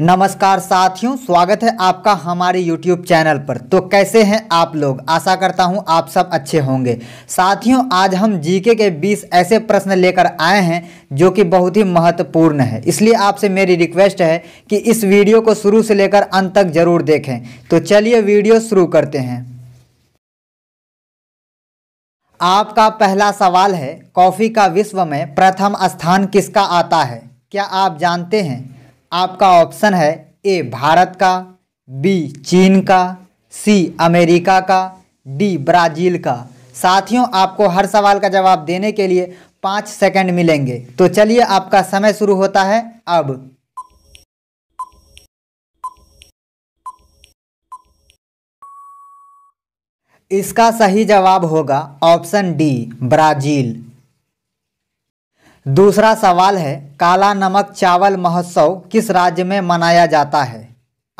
नमस्कार साथियों स्वागत है आपका हमारे YouTube चैनल पर तो कैसे हैं आप लोग आशा करता हूं आप सब अच्छे होंगे साथियों आज हम जीके के 20 ऐसे प्रश्न लेकर आए हैं जो कि बहुत ही महत्वपूर्ण है इसलिए आपसे मेरी रिक्वेस्ट है कि इस वीडियो को शुरू से लेकर अंत तक जरूर देखें तो चलिए वीडियो शुरू करते हैं आपका पहला सवाल है कॉफ़ी का विश्व में प्रथम स्थान किसका आता है क्या आप जानते हैं आपका ऑप्शन है ए भारत का बी चीन का सी अमेरिका का डी ब्राज़ील का साथियों आपको हर सवाल का जवाब देने के लिए पाँच सेकंड मिलेंगे तो चलिए आपका समय शुरू होता है अब इसका सही जवाब होगा ऑप्शन डी ब्राज़ील दूसरा सवाल है काला नमक चावल महोत्सव किस राज्य में मनाया जाता है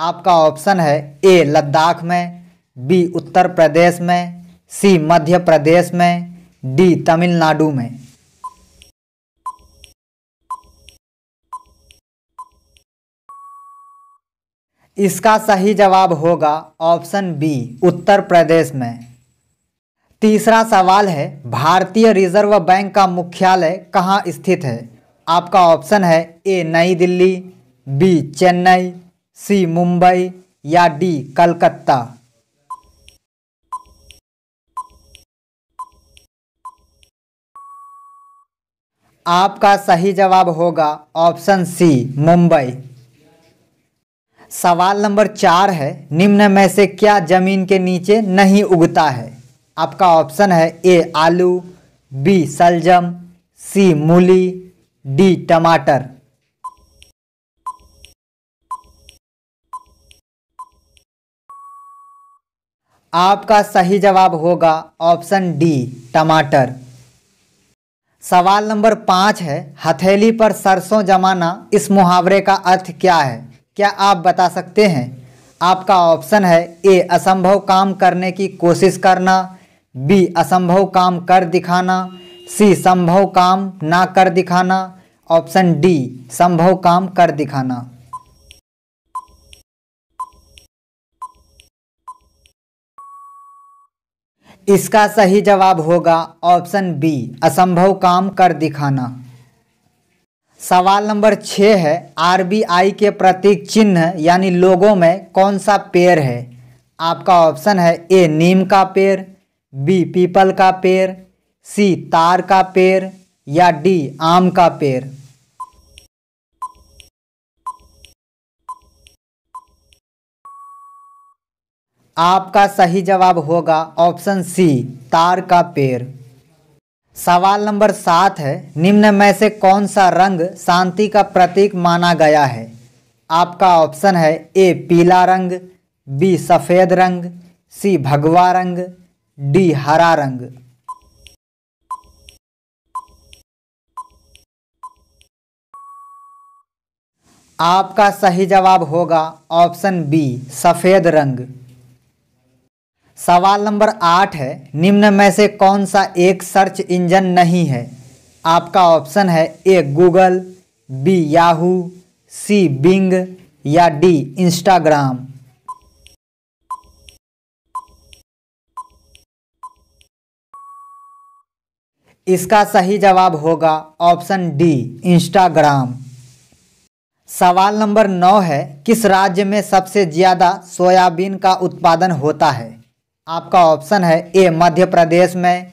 आपका ऑप्शन है ए लद्दाख में बी उत्तर प्रदेश में सी मध्य प्रदेश में डी तमिलनाडु में इसका सही जवाब होगा ऑप्शन बी उत्तर प्रदेश में तीसरा सवाल है भारतीय रिजर्व बैंक का मुख्यालय कहाँ स्थित है आपका ऑप्शन है A Nai Delhi B Chennai C Mumbai या डी कलकत्ता आपका सही जवाब होगा ऑप्शन सी मुंबई सवाल नंबर चार है निम्न में से क्या जमीन के नीचे नहीं उगता है आपका ऑप्शन है ए आलू बी सलजम सी मूली डी टमाटर आपका सही जवाब होगा ऑप्शन डी टमाटर सवाल नंबर पाँच है हथेली पर सरसों जमाना इस मुहावरे का अर्थ क्या है क्या आप बता सकते हैं आपका ऑप्शन है ए असंभव काम करने की कोशिश करना बी असंभव काम कर दिखाना सी संभव काम ना कर दिखाना ऑप्शन डी संभव काम कर दिखाना इसका सही जवाब होगा ऑप्शन बी असंभव काम कर दिखाना सवाल नंबर छः है आरबीआई के प्रतीक चिन्ह यानी लोगों में कौन सा पेड़ है आपका ऑप्शन है ए नीम का पेड़ बी पीपल का पेड़ सी तार का पेड़ या डी आम का पेड़ आपका सही जवाब होगा ऑप्शन सी तार का पेड़ सवाल नंबर सात है निम्न में से कौन सा रंग शांति का प्रतीक माना गया है आपका ऑप्शन है ए पीला रंग बी सफ़ेद रंग सी भगवा रंग डी हरा रंग आपका सही जवाब होगा ऑप्शन बी सफ़ेद रंग सवाल नंबर आठ है निम्न में से कौन सा एक सर्च इंजन नहीं है आपका ऑप्शन है A Google B Yahoo C Bing या डी इंस्टाग्राम इसका सही जवाब होगा ऑप्शन डी इंस्टाग्राम सवाल नंबर नौ है किस राज्य में सबसे ज़्यादा सोयाबीन का उत्पादन होता है आपका ऑप्शन है ए मध्य प्रदेश में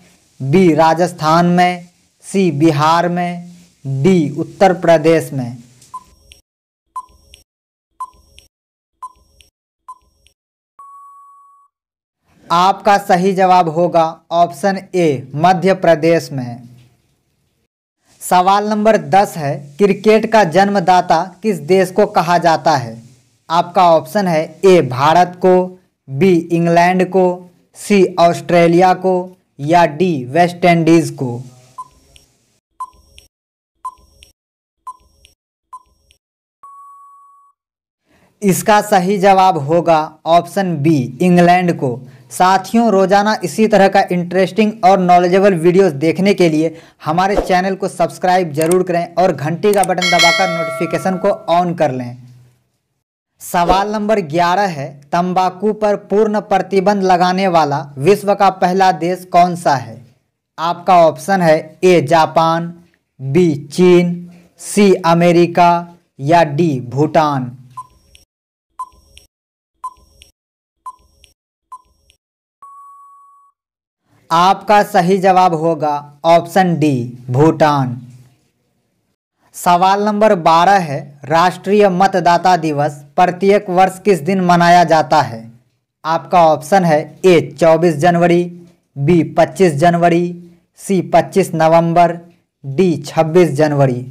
बी राजस्थान में सी बिहार में डी उत्तर प्रदेश में आपका सही जवाब होगा ऑप्शन ए मध्य प्रदेश में सवाल नंबर दस है क्रिकेट का जन्मदाता किस देश को कहा जाता है आपका ऑप्शन है ए भारत को बी इंग्लैंड को सी ऑस्ट्रेलिया को या डी वेस्ट इंडीज़ को इसका सही जवाब होगा ऑप्शन बी इंग्लैंड को साथियों रोजाना इसी तरह का इंटरेस्टिंग और नॉलेजेबल वीडियोस देखने के लिए हमारे चैनल को सब्सक्राइब जरूर करें और घंटी का बटन दबाकर नोटिफिकेशन को ऑन कर लें सवाल नंबर 11 है तंबाकू पर पूर्ण प्रतिबंध लगाने वाला विश्व का पहला देश कौन सा है आपका ऑप्शन है ए जापान बी चीन सी अमेरिका या डी भूटान आपका सही जवाब होगा ऑप्शन डी भूटान सवाल नंबर बारह है राष्ट्रीय मतदाता दिवस प्रत्येक वर्ष किस दिन मनाया जाता है आपका ऑप्शन है ए 24 जनवरी बी 25 जनवरी सी 25 नवंबर डी 26 जनवरी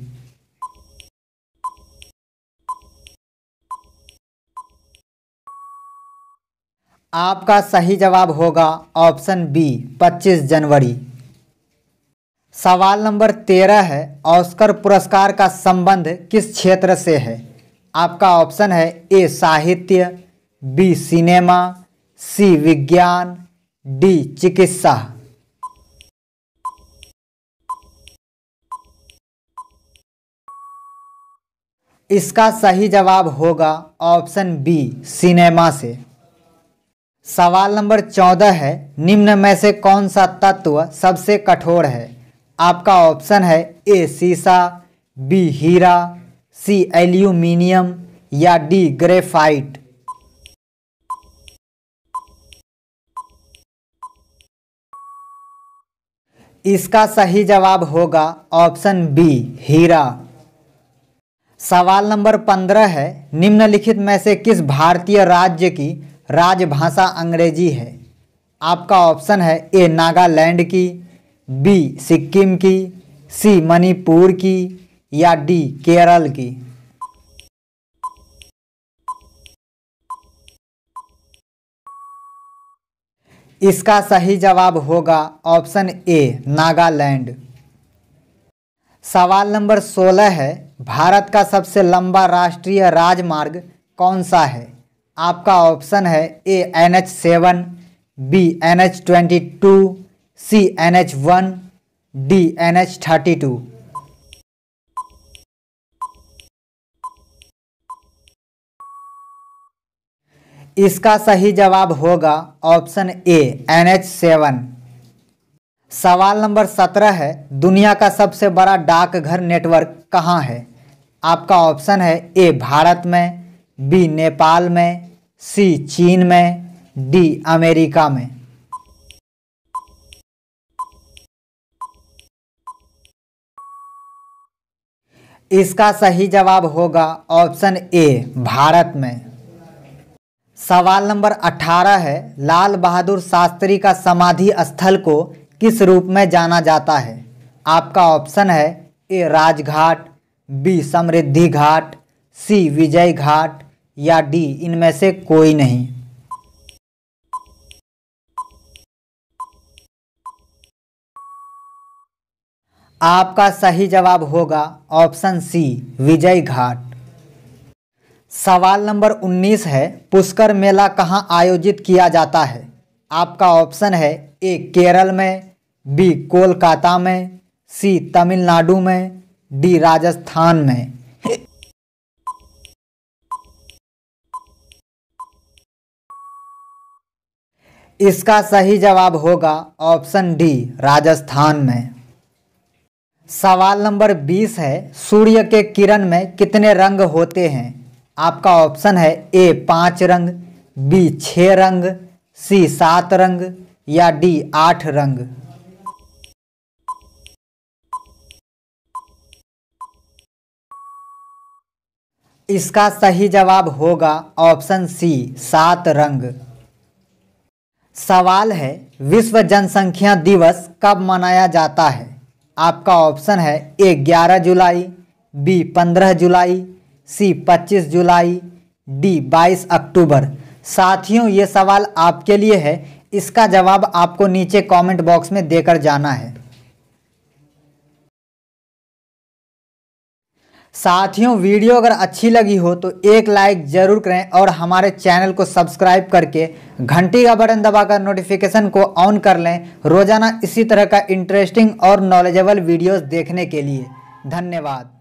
आपका सही जवाब होगा ऑप्शन बी 25 जनवरी सवाल नंबर तेरह है ऑस्कर पुरस्कार का संबंध किस क्षेत्र से है आपका ऑप्शन है ए साहित्य बी सिनेमा सी विज्ञान डी चिकित्सा इसका सही जवाब होगा ऑप्शन बी सिनेमा से सवाल नंबर चौदह है निम्न में से कौन सा तत्व सबसे कठोर है आपका ऑप्शन है ए सीसा बी हीरा सी एल्यूमिनियम या डी ग्रेफाइट इसका सही जवाब होगा ऑप्शन बी हीरा सवाल नंबर पंद्रह है निम्नलिखित में से किस भारतीय राज्य की राजभाषा अंग्रेजी है आपका ऑप्शन है ए नागालैंड की बी सिक्किम की सी मणिपुर की या डी केरल की इसका सही जवाब होगा ऑप्शन ए नागालैंड सवाल नंबर सोलह है भारत का सबसे लंबा राष्ट्रीय राजमार्ग कौन सा है आपका ऑप्शन है A N H seven B N H twenty two C N H one D N H thirty two इसका सही जवाब होगा option A N H seven सवाल नंबर सत्रह है दुनिया का सबसे बड़ा डाकघर नेटवर्क कहाँ है आपका ऑप्शन है ए भारत में बी नेपाल में सी चीन में डी अमेरिका में इसका सही जवाब होगा ऑप्शन ए भारत में सवाल नंबर 18 है लाल बहादुर शास्त्री का समाधि स्थल को किस रूप में जाना जाता है आपका ऑप्शन है ए राजघाट बी समृद्धि घाट सी विजय घाट या डी इनमें से कोई नहीं आपका सही जवाब होगा ऑप्शन सी विजय घाट सवाल नंबर 19 है पुष्कर मेला कहाँ आयोजित किया जाता है आपका ऑप्शन है ए केरल में बी कोलकाता में सी तमिलनाडु में डी राजस्थान में इसका सही जवाब होगा ऑप्शन डी राजस्थान में सवाल नंबर 20 है सूर्य के किरण में कितने रंग होते हैं आपका ऑप्शन है ए पाँच रंग बी छ रंग सी सात रंग या डी आठ रंग इसका सही जवाब होगा ऑप्शन सी सात रंग सवाल है विश्व जनसंख्या दिवस कब मनाया जाता है आपका ऑप्शन है ए ग्यारह जुलाई बी पंद्रह जुलाई सी पच्चीस जुलाई डी बाईस अक्टूबर साथियों ये सवाल आपके लिए है इसका जवाब आपको नीचे कमेंट बॉक्स में देकर जाना है साथियों वीडियो अगर अच्छी लगी हो तो एक लाइक जरूर करें और हमारे चैनल को सब्सक्राइब करके घंटी का बटन दबाकर नोटिफिकेशन को ऑन कर लें रोजाना इसी तरह का इंटरेस्टिंग और नॉलेजेबल वीडियोस देखने के लिए धन्यवाद